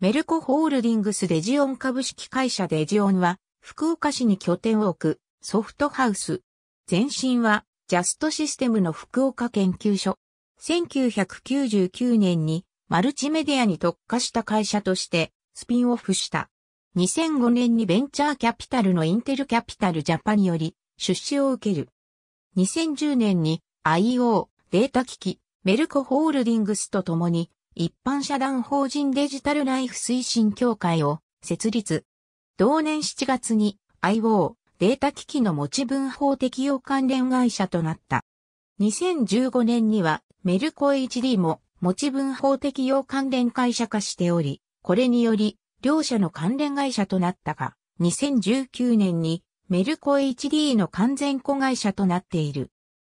メルコホールディングスデジオン株式会社デジオンは、福岡市に拠点を置くソフトハウス。前身は、ジャストシステムの福岡研究所。1999年に、マルチメディアに特化した会社として、スピンオフした。2005年にベンチャーキャピタルのインテルキャピタルジャパンより、出資を受ける。2010年に、IO、データ機器、メルコホールディングスと共に、一般社団法人デジタルライフ推進協会を設立。同年7月に IO データ機器の持ち分法適用関連会社となった。2015年にはメルコ HD も持ち分法適用関連会社化しており、これにより両社の関連会社となったが、2019年にメルコ HD の完全子会社となっている。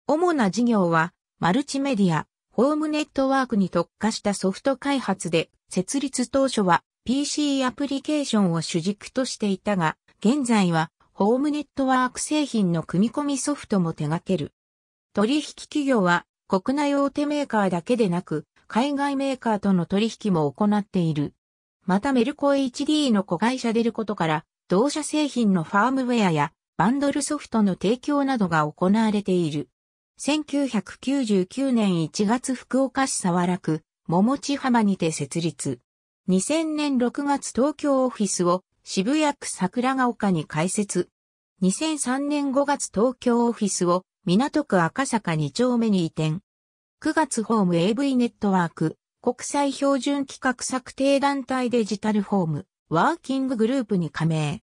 主な事業はマルチメディア、ホームネットワークに特化したソフト開発で、設立当初は PC アプリケーションを主軸としていたが、現在はホームネットワーク製品の組み込みソフトも手掛ける。取引企業は国内大手メーカーだけでなく、海外メーカーとの取引も行っている。またメルコ HD の子会社でることから、同社製品のファームウェアやバンドルソフトの提供などが行われている。1999年1月福岡市沢楽、桃地浜にて設立。2000年6月東京オフィスを渋谷区桜ヶ丘に開設。2003年5月東京オフィスを港区赤坂2丁目に移転。9月ホーム AV ネットワーク、国際標準規格策定団体デジタルホーム、ワーキンググループに加盟。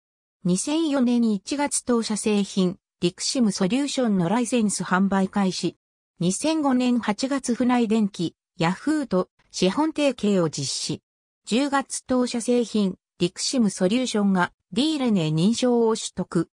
2004年1月当社製品、リクシムソリューションのライセンス販売開始。2005年8月府内電機、ヤフーと資本提携を実施。10月当社製品、リクシムソリューションが D レネ認証を取得。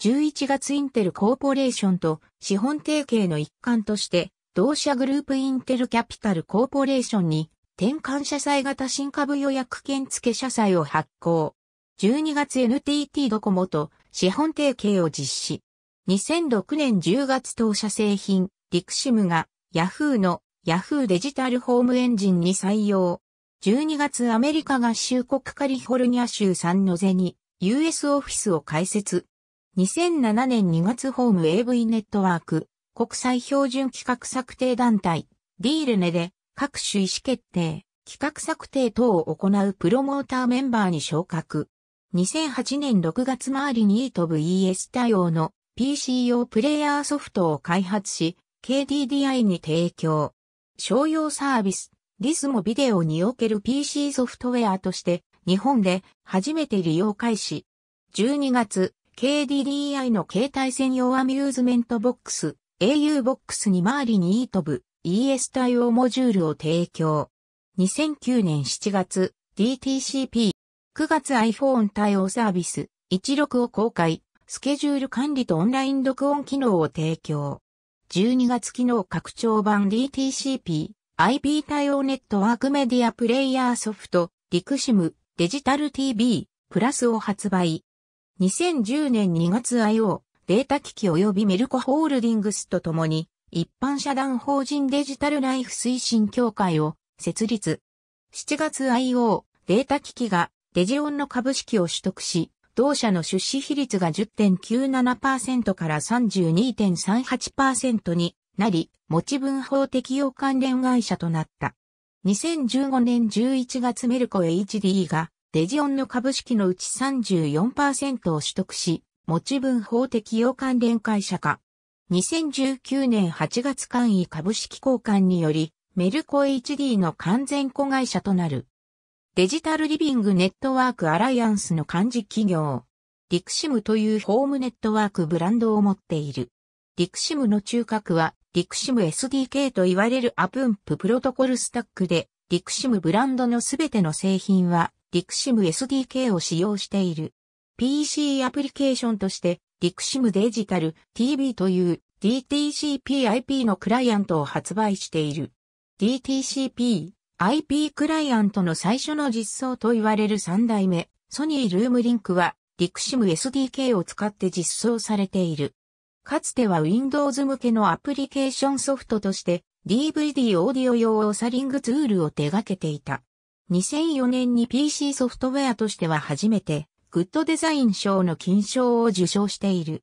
11月インテルコーポレーションと資本提携の一環として、同社グループインテルキャピタルコーポレーションに転換社債型新株予約券付社債を発行。12月 NTT ドコモと資本提携を実施。2006年10月当社製品、リクシムがヤフーのヤフーデジタルホームエンジンに採用。12月アメリカ合衆国カリフォルニア州サンノゼに US オフィスを開設。2007年2月ホーム AV ネットワーク国際標準企画策定団体ディールネで各種意思決定、企画策定等を行うプロモーターメンバーに昇格。2008年6月周りに e ト VES 対応の PC 用プレイヤーソフトを開発し、KDDI に提供。商用サービス、リスもビデオにおける PC ソフトウェアとして、日本で初めて利用開始。12月、KDDI の携帯専用アミューズメントボックス、au ボックスに周りに e 飛ぶ ES 対応モジュールを提供。2009年7月、DTCP。9月 iPhone 対応サービス、16を公開。スケジュール管理とオンライン録音機能を提供。12月機能拡張版 DTCP、IP 対応ネットワークメディアプレイヤーソフト、リクシム、デジタル TV、プラスを発売。2010年2月 IO、データ機器及びメルコホールディングスと共に、一般社団法人デジタルライフ推進協会を設立。7月 IO、データ機器がデジオンの株式を取得し、同社の出資比率が10.97%から32.38%になり、持ち分法適用関連会社となった。2015年11月メルコ HD がデジオンの株式のうち34%を取得し、持ち分法適用関連会社化。2019年8月間位株式交換により、メルコ HD の完全子会社となる。デジタルリビングネットワークアライアンスの幹事企業。リクシムというホームネットワークブランドを持っている。リクシムの中核は、リクシム SDK と言われるアプンププロトコルスタックで、リクシムブランドのすべての製品は、リクシム SDK を使用している。PC アプリケーションとして、リクシムデジタル TV という DTCPIP のクライアントを発売している。DTCP IP クライアントの最初の実装と言われる3代目、ソニールームリンクは、リクシム SDK を使って実装されている。かつては Windows 向けのアプリケーションソフトとして、DVD オーディオ用オーサリングツールを手掛けていた。2004年に PC ソフトウェアとしては初めて、グッドデザイン賞の金賞を受賞している。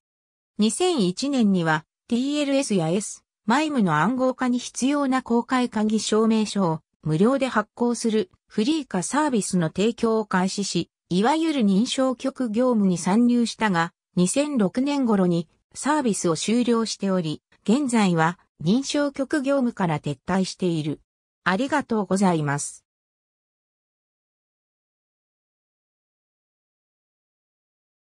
2001年には、TLS や S、マイムの暗号化に必要な公開鍵証明書を、無料で発行するフリー化サービスの提供を開始し、いわゆる認証局業務に参入したが、2006年頃にサービスを終了しており、現在は認証局業務から撤退している。ありがとうございます。